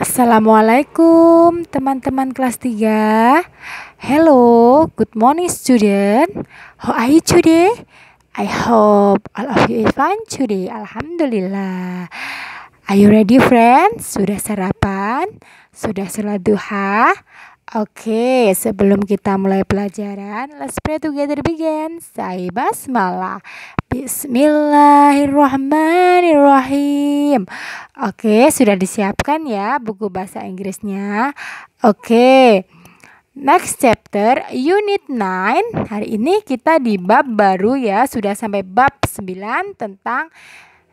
Assalamualaikum teman-teman kelas 3 Hello, good morning student How are you today? I hope all of you is fine today Alhamdulillah Are you ready friends? Sudah sarapan? Sudah sholat duha? Oke, sebelum kita mulai pelajaran, let's pray together begin. Say basmalah. Bismillahirrahmanirrahim. Oke, sudah disiapkan ya buku bahasa Inggrisnya. Oke. Next chapter unit 9. Hari ini kita di bab baru ya, sudah sampai bab 9 tentang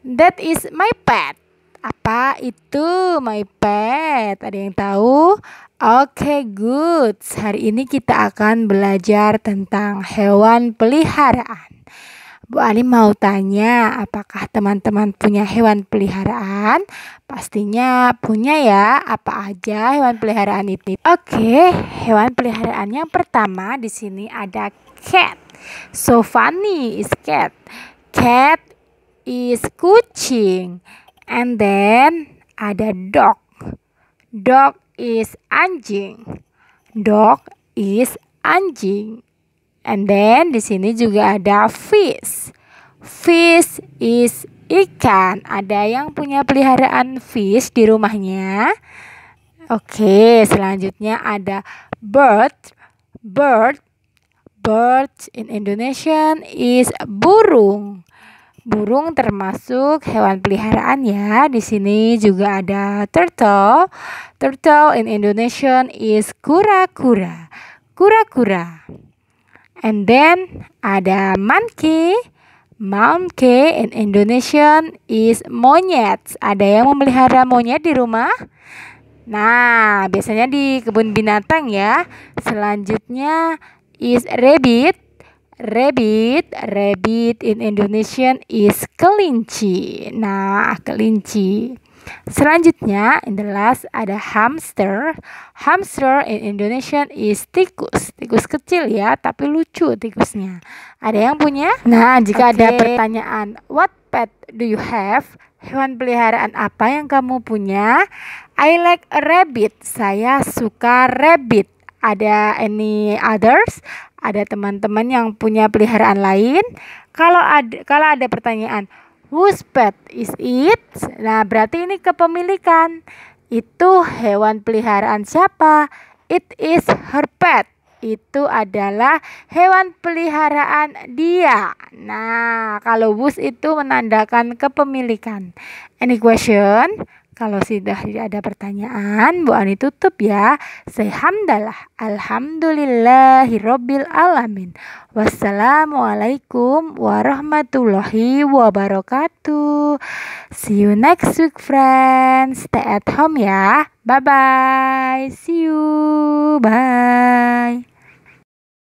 That is my pet. Apa itu my pet? Ada yang tahu? Oke, okay, good. Hari ini kita akan belajar tentang hewan peliharaan. Bu Ali mau tanya, apakah teman-teman punya hewan peliharaan? Pastinya punya ya. Apa aja hewan peliharaan itu? Oke, okay, hewan peliharaan yang pertama di sini ada cat. So funny is cat. Cat is kucing. And then ada dog. Dog is anjing. Dog is anjing. And then di sini juga ada fish. Fish is ikan. Ada yang punya peliharaan fish di rumahnya? Oke, selanjutnya ada bird. Bird bird in Indonesian is burung. Burung termasuk hewan peliharaan ya. Di sini juga ada turtle. Turtle in Indonesian is kura-kura. Kura-kura. And then ada monkey. Monkey in Indonesian is monyet. Ada yang memelihara monyet di rumah? Nah, biasanya di kebun binatang ya. Selanjutnya is rabbit. Rabbit, rabbit in Indonesian is kelinci. Nah, kelinci. Selanjutnya, in the last ada hamster. Hamster in Indonesian is tikus. Tikus kecil ya, tapi lucu tikusnya. Ada yang punya? Nah, jika okay. ada pertanyaan, what pet do you have? Hewan peliharaan apa yang kamu punya? I like a rabbit. Saya suka rabbit. Ada any others? ada teman-teman yang punya peliharaan lain. Kalau ada kalau ada pertanyaan, whose pet is it? Nah, berarti ini kepemilikan. Itu hewan peliharaan siapa? It is her pet. Itu adalah hewan peliharaan dia. Nah, kalau whose itu menandakan kepemilikan. Any question? Kalau sudah tidak ada pertanyaan, Bu Ani tutup ya. Sehamdalah. Alhamdulillahirobbil alamin. Wassalamualaikum warahmatullahi wabarakatuh. See you next week friends. Stay at home ya. Bye bye. See you. Bye.